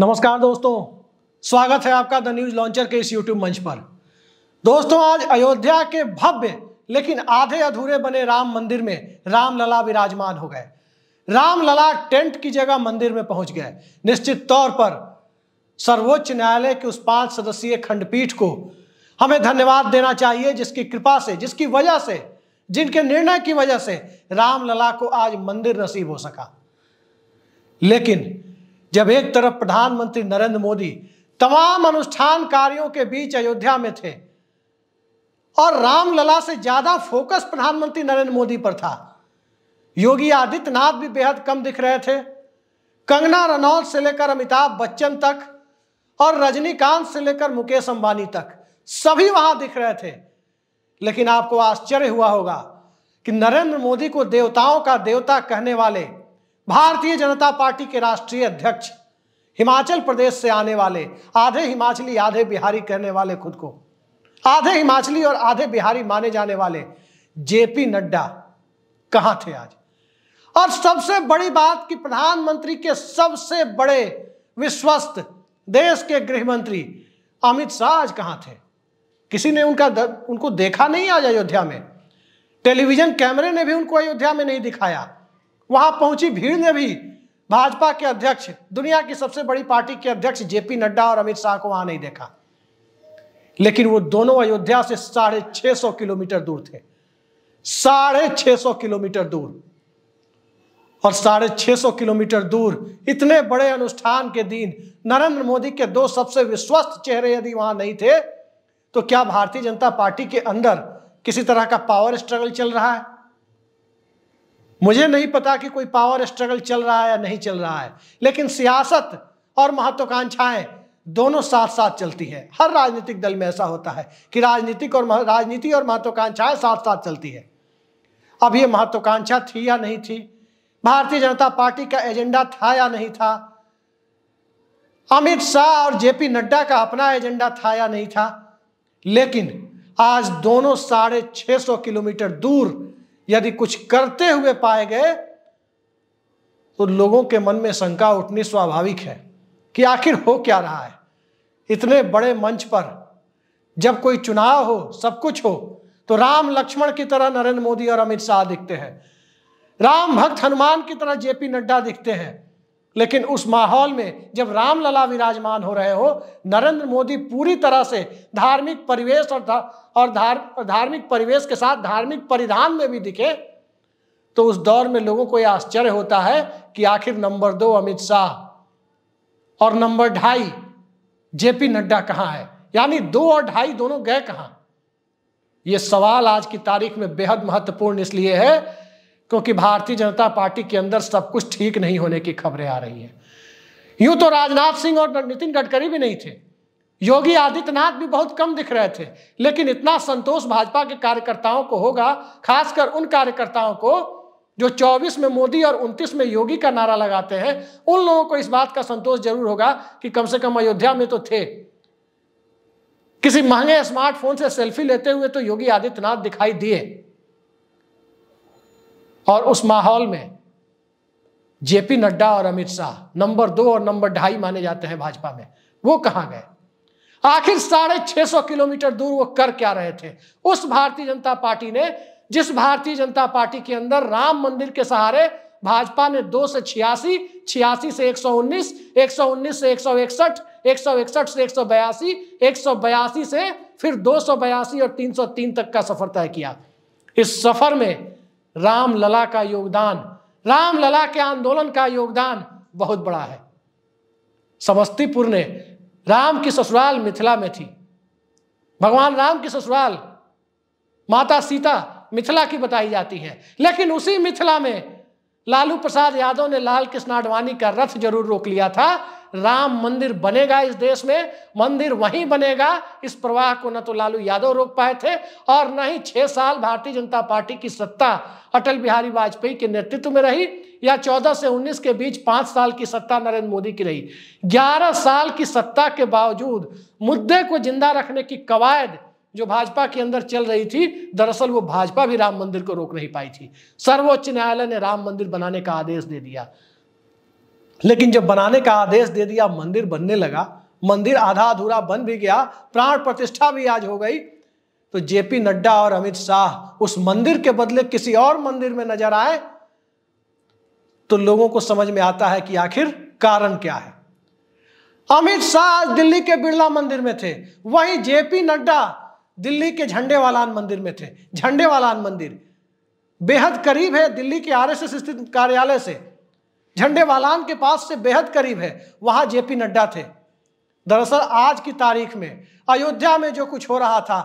नमस्कार दोस्तों स्वागत है आपका द न्यूज लॉन्चर के इस यूट्यूब मंच पर दोस्तों आज अयोध्या के भव्य लेकिन आधे अधूरे बने राम मंदिर में रामलला विराजमान हो गए रामलला टेंट की जगह मंदिर में पहुंच गए निश्चित तौर पर सर्वोच्च न्यायालय के उस पांच सदस्यीय खंडपीठ को हमें धन्यवाद देना चाहिए जिसकी कृपा से जिसकी वजह से जिनके निर्णय की वजह से रामलला को आज मंदिर नसीब हो सका लेकिन जब एक तरफ प्रधानमंत्री नरेंद्र मोदी तमाम अनुष्ठान कार्यों के बीच अयोध्या में थे और रामलला से ज्यादा फोकस प्रधानमंत्री नरेंद्र मोदी पर था योगी आदित्यनाथ भी बेहद कम दिख रहे थे कंगना रनौत से लेकर अमिताभ बच्चन तक और रजनीकांत से लेकर मुकेश अंबानी तक सभी वहां दिख रहे थे लेकिन आपको आश्चर्य हुआ होगा कि नरेंद्र मोदी को देवताओं का देवता कहने वाले भारतीय जनता पार्टी के राष्ट्रीय अध्यक्ष हिमाचल प्रदेश से आने वाले आधे हिमाचली आधे बिहारी कहने वाले खुद को आधे हिमाचली और आधे बिहारी माने जाने वाले जेपी नड्डा कहाँ थे आज और सबसे बड़ी बात कि प्रधानमंत्री के सबसे बड़े विश्वस्त देश के गृह मंत्री अमित शाह आज कहां थे किसी ने उनका उनको देखा नहीं आज अयोध्या में टेलीविजन कैमरे ने भी उनको अयोध्या में नहीं दिखाया वहां पहुंची भीड़ ने भी भाजपा के अध्यक्ष दुनिया की सबसे बड़ी पार्टी के अध्यक्ष जेपी नड्डा और अमित शाह को वहां नहीं देखा लेकिन वो दोनों अयोध्या से साढ़े छह सौ किलोमीटर दूर थे साढ़े छह सौ किलोमीटर दूर और साढ़े छह सौ किलोमीटर दूर इतने बड़े अनुष्ठान के दिन नरेंद्र मोदी के दो सबसे विश्वस्त चेहरे यदि वहां नहीं थे तो क्या भारतीय जनता पार्टी के अंदर किसी तरह का पावर स्ट्रगल चल रहा है मुझे नहीं पता कि कोई पावर स्ट्रगल चल रहा है या नहीं चल रहा है लेकिन सियासत और महत्वाकांक्षाएं दोनों साथ साथ चलती है हर राजनीतिक दल में ऐसा होता है कि राजनीतिक और राजनीति और महत्वाकांक्षाएं साथ साथ चलती है अब ये महत्वाकांक्षा थी या नहीं थी भारतीय जनता पार्टी का एजेंडा था या नहीं था अमित शाह और जेपी नड्डा का अपना एजेंडा था या नहीं था लेकिन आज दोनों साढ़े छह सौ किलोमीटर दूर यदि कुछ करते हुए पाए गए तो लोगों के मन में शंका उठनी स्वाभाविक है कि आखिर हो क्या रहा है इतने बड़े मंच पर जब कोई चुनाव हो सब कुछ हो तो राम लक्ष्मण की तरह नरेंद्र मोदी और अमित शाह दिखते हैं राम भक्त हनुमान की तरह जेपी नड्डा दिखते हैं लेकिन उस माहौल में जब रामलला विराजमान हो रहे हो नरेंद्र मोदी पूरी तरह से धार्मिक परिवेश और धा, और धार, धार्मिक परिवेश के साथ धार्मिक परिधान में भी दिखे तो उस दौर में लोगों को यह आश्चर्य होता है कि आखिर नंबर दो अमित शाह और नंबर ढाई जेपी नड्डा कहाँ है यानी दो और ढाई दोनों गए कहाँ ये सवाल आज की तारीख में बेहद महत्वपूर्ण इसलिए है क्योंकि भारतीय जनता पार्टी के अंदर सब कुछ ठीक नहीं होने की खबरें आ रही हैं यूं तो राजनाथ सिंह और नितिन गडकरी भी नहीं थे योगी आदित्यनाथ भी बहुत कम दिख रहे थे लेकिन इतना संतोष भाजपा के कार्यकर्ताओं को होगा खासकर उन कार्यकर्ताओं को जो 24 में मोदी और 29 में योगी का नारा लगाते हैं उन लोगों को इस बात का संतोष जरूर होगा कि कम से कम अयोध्या में तो थे किसी महंगे स्मार्टफोन से सेल्फी लेते हुए तो योगी आदित्यनाथ दिखाई दिए और उस माहौल में जेपी नड्डा और अमित शाह नंबर दो और नंबर ढाई माने जाते हैं भाजपा में वो कहाँ गए आखिर साढ़े छह सौ किलोमीटर दूर वो कर क्या रहे थे उस भारतीय जनता पार्टी ने जिस भारतीय जनता पार्टी के अंदर राम मंदिर के सहारे भाजपा ने दो से छियासी छियासी से एक एक सौ उन्नीस सौ उन्नीस से एक सौ इकसठ एक सौ इकसठ से एक सौ बयासी एक सौ बयासी से फिर दो सौ बयासी और तीन सौ तीन तक का सफर तय किया इस सफर में राम लला का योगदान राम लला के आंदोलन का योगदान बहुत बड़ा है समस्तीपुर ने राम की ससुराल मिथिला में थी भगवान राम की ससुराल माता सीता मिथिला की बताई जाती है लेकिन उसी मिथिला में लालू प्रसाद यादव ने लाल कृष्ण आडवाणी का रथ जरूर रोक लिया था राम मंदिर बनेगा इस देश में मंदिर वहीं बनेगा इस प्रवाह को न तो लालू यादव रोक पाए थे और न ही छह साल भारतीय जनता पार्टी की सत्ता अटल बिहारी वाजपेयी के नेतृत्व में रही या 14 से 19 के बीच पांच साल की सत्ता नरेंद्र मोदी की रही 11 साल की सत्ता के बावजूद मुद्दे को जिंदा रखने की कवायद जो भाजपा के अंदर चल रही थी दरअसल वो भाजपा भी राम मंदिर को रोक नहीं पाई थी सर्वोच्च न्यायालय ने राम मंदिर बनाने का आदेश दे दिया लेकिन जब बनाने का आदेश दे दिया मंदिर बनने लगा मंदिर आधा अधूरा बन भी गया प्राण प्रतिष्ठा भी आज हो गई तो जेपी नड्डा और अमित शाह उस मंदिर के बदले किसी और मंदिर में नजर आए तो लोगों को समझ में आता है कि आखिर कारण क्या है अमित शाह दिल्ली के बिरला मंदिर में थे वहीं जेपी नड्डा दिल्ली के झंडे वालान मंदिर में थे झंडे वालान मंदिर बेहद करीब है दिल्ली के आरएसएस स्थित कार्यालय से झंडे वालान के पास से बेहद करीब है वहां जेपी नड्डा थे दरअसल आज की तारीख में अयोध्या में जो कुछ हो रहा था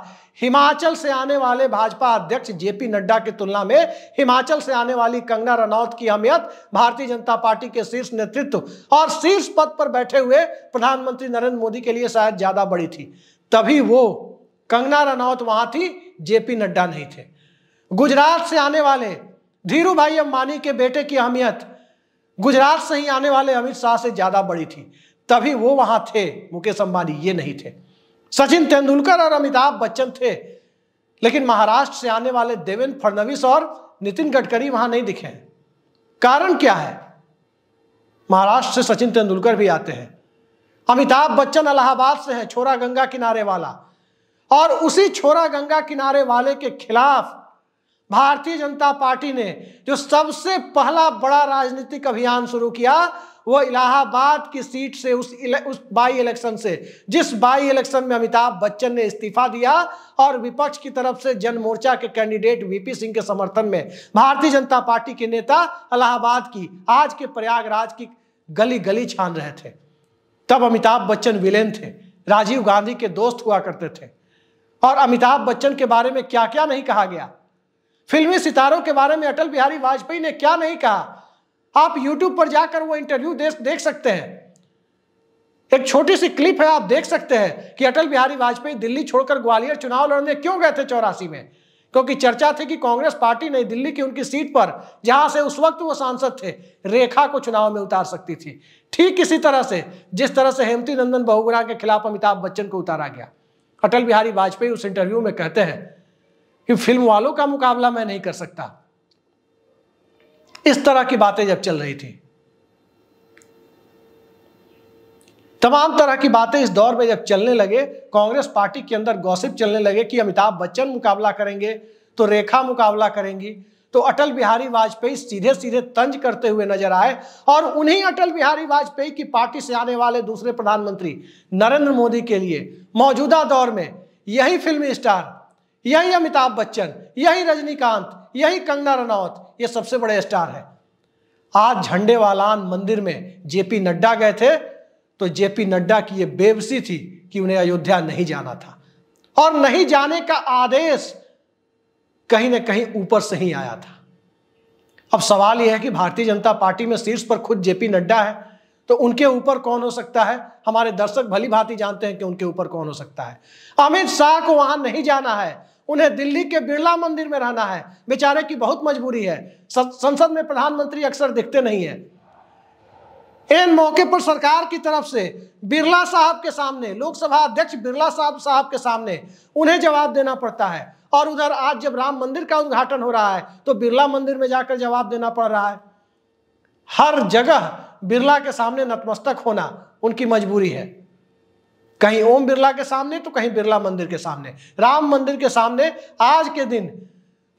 हिमाचल से आने वाले भाजपा अध्यक्ष जेपी नड्डा की तुलना में हिमाचल से आने वाली कंगना रनौत की अहमियत भारतीय जनता पार्टी के शीर्ष नेतृत्व और शीर्ष पद पर बैठे हुए प्रधानमंत्री नरेंद्र मोदी के लिए शायद ज्यादा बड़ी थी तभी वो कंगना रनौत वहां थी जेपी नड्डा नहीं थे गुजरात से आने वाले धीरू भाई अंबानी के बेटे की अहमियत गुजरात से ही आने वाले अमित शाह से ज़्यादा बड़ी थी तभी वो वहां थे मुकेश अंबानी ये नहीं थे सचिन तेंदुलकर और अमिताभ बच्चन थे लेकिन महाराष्ट्र से आने वाले देवेंद्र फडणवीस और नितिन गडकरी वहां नहीं दिखे कारण क्या है महाराष्ट्र से सचिन तेंदुलकर भी आते हैं अमिताभ बच्चन अलाहाबाद से हैं छोरा गंगा किनारे वाला और उसी छोरा गंगा किनारे वाले के खिलाफ भारतीय जनता पार्टी ने जो सबसे पहला बड़ा राजनीतिक अभियान शुरू किया वो इलाहाबाद की सीट से उस उस बाई इलेक्शन से जिस बाई इलेक्शन में अमिताभ बच्चन ने इस्तीफा दिया और विपक्ष की तरफ से जन मोर्चा के कैंडिडेट वीपी सिंह के समर्थन में भारतीय जनता पार्टी के नेता इलाहाबाद की आज के प्रयागराज की गली गली छान रहे थे तब अमिताभ बच्चन विलेन थे राजीव गांधी के दोस्त हुआ करते थे और अमिताभ बच्चन के बारे में क्या क्या नहीं कहा गया फिल्मी सितारों के बारे में अटल बिहारी वाजपेयी ने क्या नहीं कहा आप यूट्यूब पर जाकर वो इंटरव्यू देख सकते हैं एक छोटी सी क्लिप है आप देख सकते हैं कि अटल बिहारी वाजपेयी दिल्ली छोड़कर ग्वालियर चुनाव लड़ने क्यों गए थे चौरासी में क्योंकि चर्चा थी कि कांग्रेस पार्टी नई दिल्ली की उनकी सीट पर जहां से उस वक्त वो सांसद थे रेखा को चुनाव में उतार सकती थी ठीक इसी तरह से जिस तरह से हेमती नंदन बहुगुणा के खिलाफ अमिताभ बच्चन को उतारा गया अटल बिहारी वाजपेयी उस इंटरव्यू में कहते हैं कि फिल्म वालों का मुकाबला मैं नहीं कर सकता इस तरह की बातें जब चल रही थी तमाम तरह की बातें इस दौर में जब चलने लगे कांग्रेस पार्टी के अंदर गॉसिप चलने लगे कि अमिताभ बच्चन मुकाबला करेंगे तो रेखा मुकाबला करेंगी तो अटल बिहारी वाजपेयी सीधे सीधे तंज करते हुए नजर आए और उन्हीं अटल बिहारी वाजपेयी की पार्टी से आने वाले दूसरे प्रधानमंत्री नरेंद्र मोदी के लिए मौजूदा दौर में यही फिल्मी स्टार यही अमिताभ बच्चन यही रजनीकांत यही कंगना रनौत ये सबसे बड़े स्टार हैं आज झंडे वालान मंदिर में जेपी नड्डा गए थे तो जेपी नड्डा की ये बेबसी थी कि उन्हें अयोध्या नहीं जाना था और नहीं जाने का आदेश कहीं ना कहीं ऊपर से ही आया था अब सवाल यह है कि भारतीय जनता पार्टी में शीर्ष पर खुद जेपी नड्डा है तो उनके ऊपर कौन हो सकता है हमारे दर्शक भली भांति जानते हैं कि उनके ऊपर कौन हो सकता है अमित शाह को वहां नहीं जाना है उन्हें दिल्ली के बिरला मंदिर में रहना है बेचारे की बहुत मजबूरी है संसद में प्रधानमंत्री अक्सर दिखते नहीं है इन मौके पर सरकार की तरफ से बिरला साहब के सामने लोकसभा अध्यक्ष बिरला साहब साहब के सामने उन्हें जवाब देना पड़ता है और उधर आज जब राम मंदिर का उद्घाटन हो रहा है तो बिरला मंदिर में जाकर जवाब देना पड़ रहा है हर जगह बिरला के सामने नतमस्तक होना उनकी मजबूरी है कहीं ओम बिरला के सामने तो कहीं बिरला मंदिर के सामने राम मंदिर के सामने आज के दिन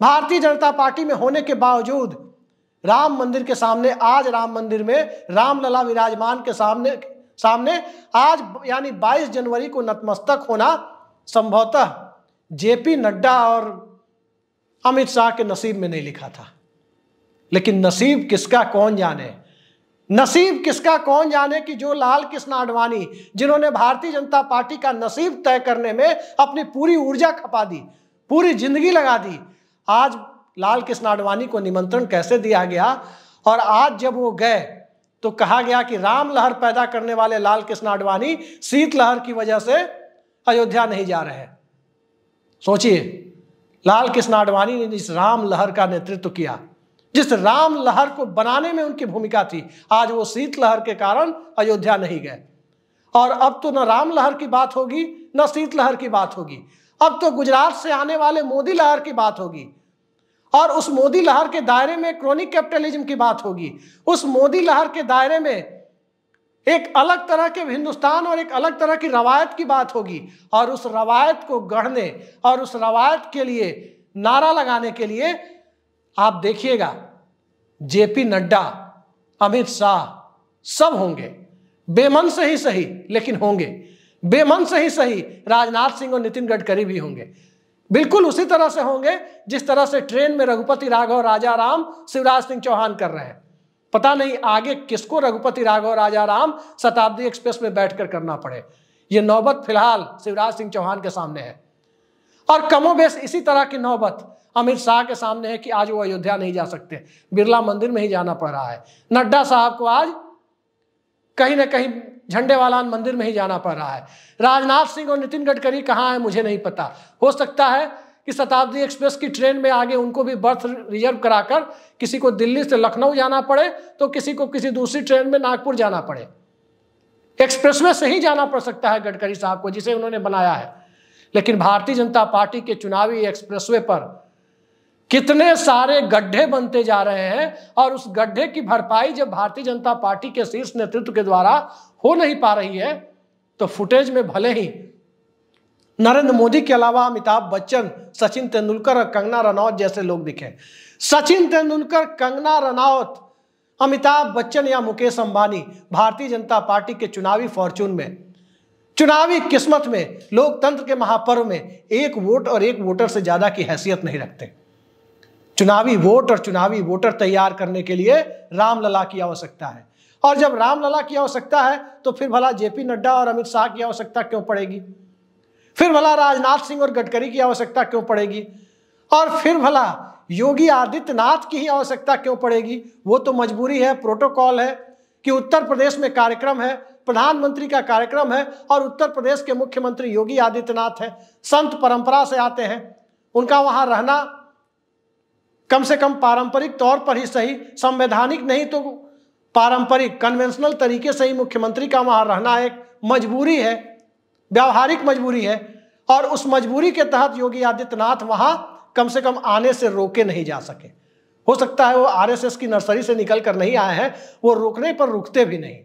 भारतीय जनता पार्टी में होने के बावजूद राम मंदिर के सामने आज राम मंदिर में रामलला विराजमान के सामने सामने आज यानी 22 जनवरी को नतमस्तक होना संभवतः जेपी नड्डा और अमित शाह के नसीब में नहीं लिखा था लेकिन नसीब किसका कौन जाने नसीब किसका कौन जाने कि जो लाल कृष्ण आडवाणी जिन्होंने भारतीय जनता पार्टी का नसीब तय करने में अपनी पूरी ऊर्जा खपा दी पूरी जिंदगी लगा दी आज लाल कृष्ण आडवाणी को निमंत्रण कैसे दिया गया और आज जब वो गए तो कहा गया कि राम लहर पैदा करने वाले लाल कृष्ण आडवाणी शीतलहर की वजह से अयोध्या नहीं जा रहे सोचिए लाल कृष्ण आडवाणी ने इस राम लहर का नेतृत्व किया जिस राम लहर को बनाने में उनकी भूमिका थी आज वो शीत लहर के कारण अयोध्या नहीं गए और अब तो न राम लहर की बात होगी न शीत लहर की बात होगी अब तो गुजरात से आने वाले मोदी लहर की बात होगी और उस मोदी लहर के दायरे में क्रोनिक कैपिटलिज्म की बात होगी उस मोदी लहर के दायरे में एक अलग तरह के हिंदुस्तान और एक अलग तरह की रवायत की बात होगी और उस रवायत को गढ़ने और उस रवायत के लिए नारा लगाने के लिए आप देखिएगा जेपी नड्डा अमित शाह सब होंगे बेमन से ही सही लेकिन होंगे बेमन से ही सही राजनाथ सिंह और नितिन गडकरी भी होंगे बिल्कुल उसी तरह से होंगे जिस तरह से ट्रेन में रघुपति राघव राजा राम शिवराज सिंह चौहान कर रहे हैं पता नहीं आगे किसको रघुपति राघव राजा राम शताब्दी एक्सप्रेस में बैठकर करना पड़े ये नौबत फिलहाल शिवराज सिंह चौहान के सामने है और कमोबेश इसी तरह की नौबत अमित शाह के सामने है कि आज वो अयोध्या नहीं जा सकते बिरला मंदिर में ही जाना पड़ रहा है नड्डा साहब को आज कहीं ना कहीं झंडे वालान मंदिर में ही जाना पड़ रहा है राजनाथ सिंह और नितिन गडकरी कहाँ है मुझे नहीं पता हो सकता है कि शताब्दी एक्सप्रेस की ट्रेन में आगे उनको भी बर्थ रिजर्व कराकर किसी को दिल्ली से लखनऊ जाना पड़े तो किसी को किसी दूसरी ट्रेन में नागपुर जाना पड़े एक्सप्रेसवे से ही जाना पड़ सकता है गडकरी साहब को जिसे उन्होंने बनाया है लेकिन भारतीय जनता पार्टी के चुनावी एक्सप्रेसवे पर कितने सारे गड्ढे बनते जा रहे हैं और उस गड्ढे की भरपाई जब भारतीय जनता पार्टी के शीर्ष नेतृत्व के द्वारा हो नहीं पा रही है तो फुटेज में भले ही नरेंद्र मोदी के अलावा अमिताभ बच्चन सचिन तेंदुलकर और कंगना रनौत जैसे लोग दिखे सचिन तेंदुलकर कंगना रनौत अमिताभ बच्चन या मुकेश अंबानी भारतीय जनता पार्टी के चुनावी फॉर्चून में चुनावी किस्मत में लोकतंत्र के महापर्व में एक वोट और एक वोटर से ज़्यादा की हैसियत नहीं रखते चुनावी वोट और चुनावी वोटर तैयार करने के लिए रामलला की आवश्यकता है और जब रामलला की आवश्यकता है तो फिर भला जेपी नड्डा और अमित शाह की आवश्यकता क्यों पड़ेगी फिर भला राजनाथ सिंह और गडकरी की आवश्यकता क्यों पड़ेगी और फिर भला योगी आदित्यनाथ की ही आवश्यकता क्यों पड़ेगी वो तो मजबूरी है प्रोटोकॉल है कि उत्तर प्रदेश में कार्यक्रम है प्रधानमंत्री का कार्यक्रम है और उत्तर प्रदेश के मुख्यमंत्री योगी आदित्यनाथ हैं संत परंपरा से आते हैं उनका वहां रहना कम से कम पारंपरिक तौर पर ही सही संवैधानिक नहीं तो पारंपरिक कन्वेंशनल तरीके से ही मुख्यमंत्री का वहां रहना एक मजबूरी है व्यावहारिक मजबूरी है और उस मजबूरी के तहत योगी आदित्यनाथ वहां कम से कम आने से रोके नहीं जा सके हो सकता है वो आरएसएस की नर्सरी से निकल कर नहीं आए हैं वो रोकने पर रुकते भी नहीं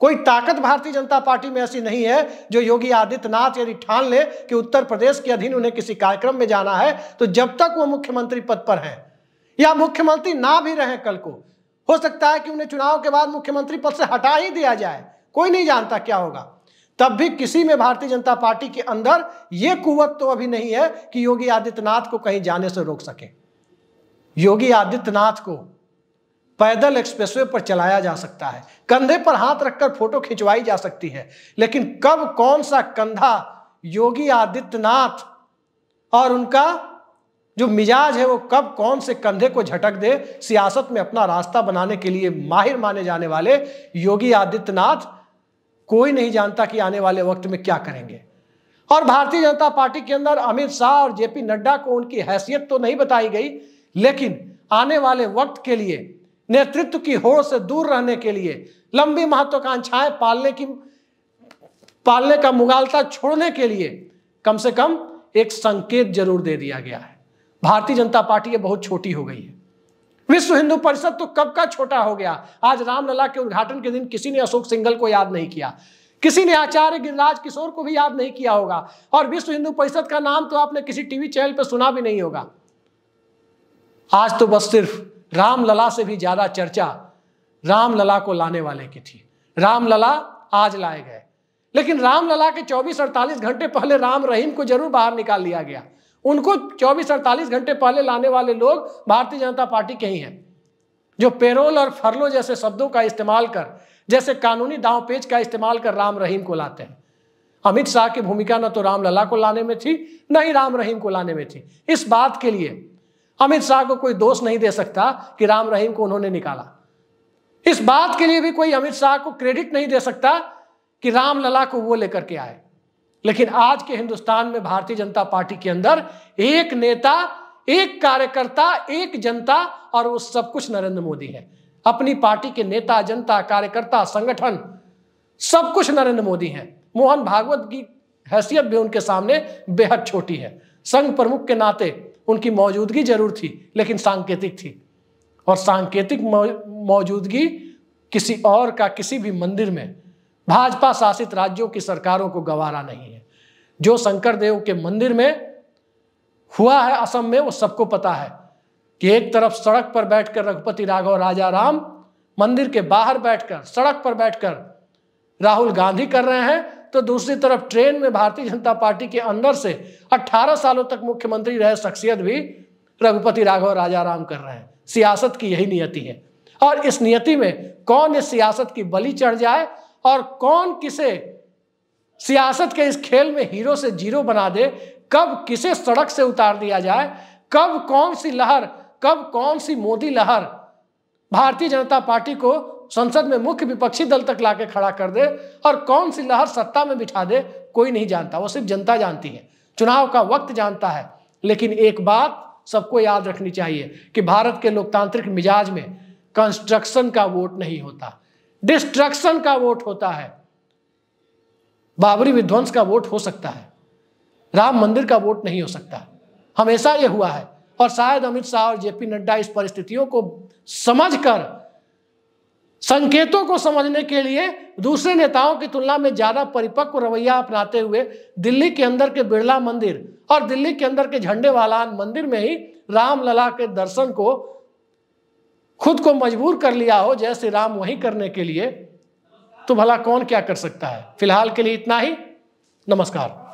कोई ताकत भारतीय जनता पार्टी में ऐसी नहीं है जो योगी आदित्यनाथ यदि ठान ले कि उत्तर प्रदेश के अधीन उन्हें किसी कार्यक्रम में जाना है तो जब तक वो मुख्यमंत्री पद पर हैं या मुख्यमंत्री ना भी रहे कल को हो सकता है कि उन्हें चुनाव के बाद मुख्यमंत्री पद से हटा ही दिया जाए कोई नहीं जानता क्या होगा तब भी किसी में भारतीय जनता पार्टी के अंदर यह कुवत तो अभी नहीं है कि योगी आदित्यनाथ को कहीं जाने से रोक सके योगी आदित्यनाथ को पैदल एक्सप्रेसवे पर चलाया जा सकता है कंधे पर हाथ रखकर फोटो खिंचवाई जा सकती है लेकिन कब कौन सा कंधा योगी आदित्यनाथ और उनका जो मिजाज है वो कब कौन से कंधे को झटक दे सियासत में अपना रास्ता बनाने के लिए माहिर माने जाने वाले योगी आदित्यनाथ कोई नहीं जानता कि आने वाले वक्त में क्या करेंगे और भारतीय जनता पार्टी के अंदर अमित शाह और जेपी नड्डा को उनकी हैसियत तो नहीं बताई गई लेकिन आने वाले वक्त के लिए नेतृत्व की होड़ से दूर रहने के लिए लंबी महत्वाकांक्षाएं पालने की पालने का मुगालता छोड़ने के लिए कम से कम एक संकेत जरूर दे दिया गया है भारतीय जनता पार्टी ये बहुत छोटी हो गई है विश्व हिंदू परिषद तो कब का छोटा हो गया आज रामलला के उद्घाटन के दिन किसी ने अशोक सिंघल को याद नहीं किया किसी ने आचार्य गिरिराज किशोर को भी याद नहीं किया होगा और विश्व हिंदू परिषद का नाम तो आपने किसी टीवी चैनल पर सुना भी नहीं होगा आज तो बस सिर्फ रामलला से भी ज्यादा चर्चा रामलला को लाने वाले की थी रामलला आज लाए गए लेकिन रामलला के 24-48 घंटे पहले राम रहीम को जरूर बाहर निकाल लिया गया उनको 24-48 घंटे पहले लाने वाले लोग भारतीय जनता पार्टी के ही हैं जो पेरोल और फरलो जैसे शब्दों का इस्तेमाल कर जैसे कानूनी दाव पेच का इस्तेमाल कर राम रहीम को लाते हैं अमित शाह की भूमिका न तो रामलला को लाने में थी न ही राम रहीम को लाने में थी इस बात के लिए अमित शाह को कोई दोष नहीं दे सकता कि राम रहीम को उन्होंने निकाला इस बात के लिए भी कोई अमित शाह को क्रेडिट नहीं दे सकता कि राम लला को वो लेकर के आए लेकिन आज के हिंदुस्तान में भारतीय जनता पार्टी के अंदर एक नेता एक कार्यकर्ता एक जनता और वो सब कुछ नरेंद्र मोदी है अपनी पार्टी के नेता जनता कार्यकर्ता संगठन सब कुछ नरेंद्र मोदी हैं मोहन भागवत की हैसियत भी उनके सामने बेहद छोटी है संघ प्रमुख के नाते उनकी मौजूदगी जरूर थी लेकिन सांकेतिक थी और सांकेतिक मौजूदगी किसी और का किसी भी मंदिर में भाजपा शासित राज्यों की सरकारों को गवारा नहीं है जो शंकर देव के मंदिर में हुआ है असम में वो सबको पता है कि एक तरफ सड़क पर बैठकर रघुपति राघव राजा राम मंदिर के बाहर बैठकर सड़क पर बैठकर राहुल गांधी कर रहे हैं तो दूसरी तरफ ट्रेन में भारतीय जनता पार्टी के अंदर से 18 सालों तक मुख्यमंत्री रहे शख्सियत भी रघुपति राघव राजा राम कर रहे हैं सियासत की यही नियति है और इस नियति में कौन इस सियासत की बलि चढ़ जाए और कौन किसे सियासत के इस खेल में हीरो से जीरो बना दे कब किसे सड़क से उतार दिया जाए कब कौन सी लहर कब कौन सी मोदी लहर भारतीय जनता पार्टी को संसद में मुख्य विपक्षी दल तक लाके खड़ा कर दे और कौन सी लहर सत्ता में बिठा दे कोई नहीं जानता वो सिर्फ जनता जानती है चुनाव का वक्त जानता है लेकिन एक बात सबको याद रखनी चाहिए कि भारत के लोकतांत्रिक मिजाज में कंस्ट्रक्शन का वोट नहीं होता डिस्ट्रक्शन का वोट होता है बाबरी विध्वंस का वोट हो सकता है राम मंदिर का वोट नहीं हो सकता हमेशा ये हुआ है और शायद अमित शाह और जेपी नड्डा इस परिस्थितियों को समझकर संकेतों को समझने के लिए दूसरे नेताओं की तुलना में ज्यादा परिपक्व रवैया अपनाते हुए दिल्ली के अंदर के बिरला मंदिर और दिल्ली के अंदर के झंडे वालान मंदिर में ही रामलला के दर्शन को खुद को मजबूर कर लिया हो जैसे राम वही करने के लिए तो भला कौन क्या कर सकता है फिलहाल के लिए इतना ही नमस्कार